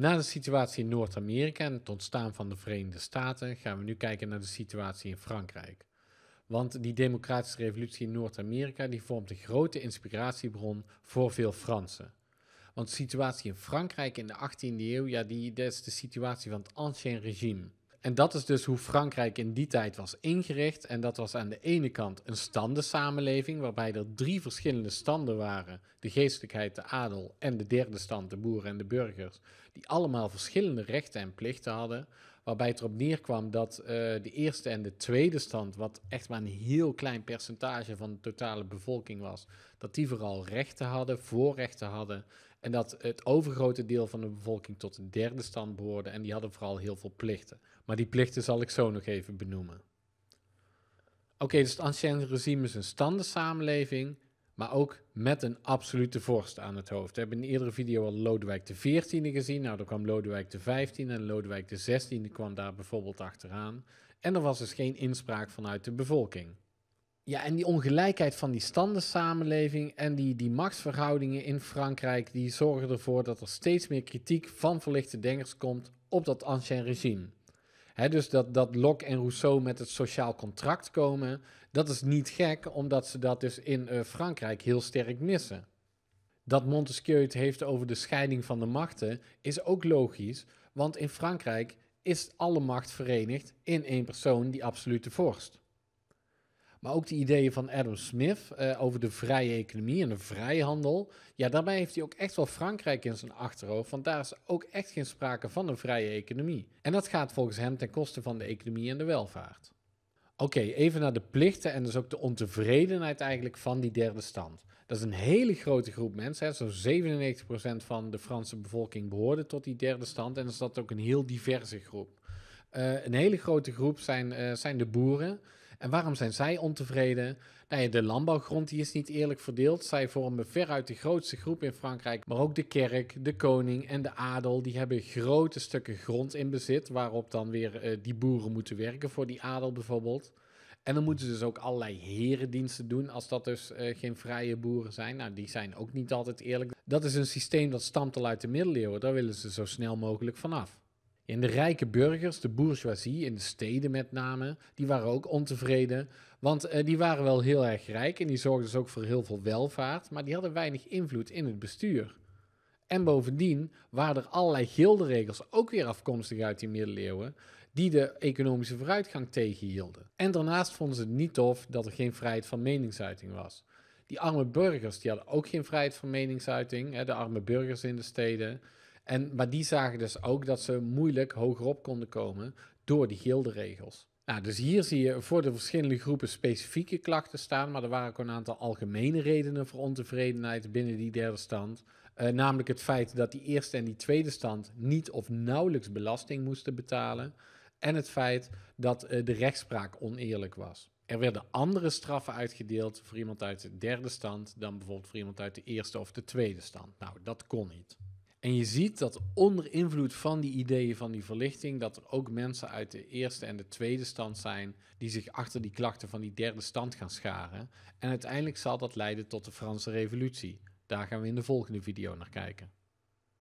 Na de situatie in Noord-Amerika en het ontstaan van de Verenigde Staten gaan we nu kijken naar de situatie in Frankrijk. Want die democratische revolutie in Noord-Amerika vormt een grote inspiratiebron voor veel Fransen. Want de situatie in Frankrijk in de 18e eeuw, ja, die, is de situatie van het ancien regime. En dat is dus hoe Frankrijk in die tijd was ingericht. En dat was aan de ene kant een standensamenleving, waarbij er drie verschillende standen waren: de geestelijkheid, de adel en de derde stand, de boeren en de burgers, die allemaal verschillende rechten en plichten hadden. Waarbij het erop neerkwam dat eh, de eerste en de tweede stand, wat echt maar een heel klein percentage van de totale bevolking was, dat die vooral rechten hadden, voorrechten hadden. En dat het overgrote deel van de bevolking tot de derde stand behoorde. En die hadden vooral heel veel plichten. Maar die plichten zal ik zo nog even benoemen. Oké, dus het ancien regime is een standensamenleving. Maar ook met een absolute vorst aan het hoofd. We hebben in eerdere video al Lodewijk de XIV gezien. Nou, daar kwam Lodewijk de XV en Lodewijk de XVI kwam daar bijvoorbeeld achteraan. En er was dus geen inspraak vanuit de bevolking. Ja, en die ongelijkheid van die standensamenleving en die, die machtsverhoudingen in Frankrijk, die zorgen ervoor dat er steeds meer kritiek van verlichte denkers komt op dat ancien regime dus dat, dat Locke en Rousseau met het sociaal contract komen, dat is niet gek, omdat ze dat dus in eh, Frankrijk heel sterk missen. Dat Montesquieu het heeft over de scheiding van de machten is ook logisch, want in Frankrijk is alle macht verenigd in één persoon, die absolute vorst. Maar ook de ideeën van Adam Smith eh, over de vrije economie en de vrijhandel. Ja, daarbij heeft hij ook echt wel Frankrijk in zijn achterhoofd. Want daar is ook echt geen sprake van een vrije economie. En dat gaat volgens hem ten koste van de economie en de welvaart. Oké, even naar de plichten en dus ook de ontevredenheid eigenlijk van die derde stand. Dat is een hele grote groep mensen. Zo'n 97% van de Franse bevolking behoorde tot die derde stand. En is dat ook een heel diverse groep. Eh, een hele grote groep zijn, eh, zijn de boeren. En waarom zijn zij ontevreden? Nou de landbouwgrond die is niet eerlijk verdeeld. Zij vormen veruit de grootste groep in Frankrijk. Maar ook de kerk, de koning en de adel, die hebben grote stukken grond in bezit. Waarop dan weer eh, die boeren moeten werken voor die adel bijvoorbeeld. En dan moeten ze dus ook allerlei herendiensten doen als dat dus eh, geen vrije boeren zijn. Nou, die zijn ook niet altijd eerlijk. Dat is een systeem dat stamt al uit de middeleeuwen. Daar willen ze zo snel mogelijk vanaf. In de rijke burgers, de bourgeoisie in de steden met name, die waren ook ontevreden. Want eh, die waren wel heel erg rijk en die zorgden dus ook voor heel veel welvaart, maar die hadden weinig invloed in het bestuur. En bovendien waren er allerlei gildenregels, ook weer afkomstig uit die middeleeuwen, die de economische vooruitgang tegenhielden. En daarnaast vonden ze het niet tof dat er geen vrijheid van meningsuiting was. Die arme burgers die hadden ook geen vrijheid van meningsuiting, hè, de arme burgers in de steden. En, maar die zagen dus ook dat ze moeilijk hogerop konden komen door die gilderegels. Nou, dus hier zie je voor de verschillende groepen specifieke klachten staan, maar er waren ook een aantal algemene redenen voor ontevredenheid binnen die derde stand. Eh, namelijk het feit dat die eerste en die tweede stand niet of nauwelijks belasting moesten betalen. En het feit dat eh, de rechtspraak oneerlijk was. Er werden andere straffen uitgedeeld voor iemand uit de derde stand dan bijvoorbeeld voor iemand uit de eerste of de tweede stand. Nou, dat kon niet. En je ziet dat onder invloed van die ideeën van die verlichting, dat er ook mensen uit de eerste en de tweede stand zijn die zich achter die klachten van die derde stand gaan scharen. En uiteindelijk zal dat leiden tot de Franse Revolutie. Daar gaan we in de volgende video naar kijken.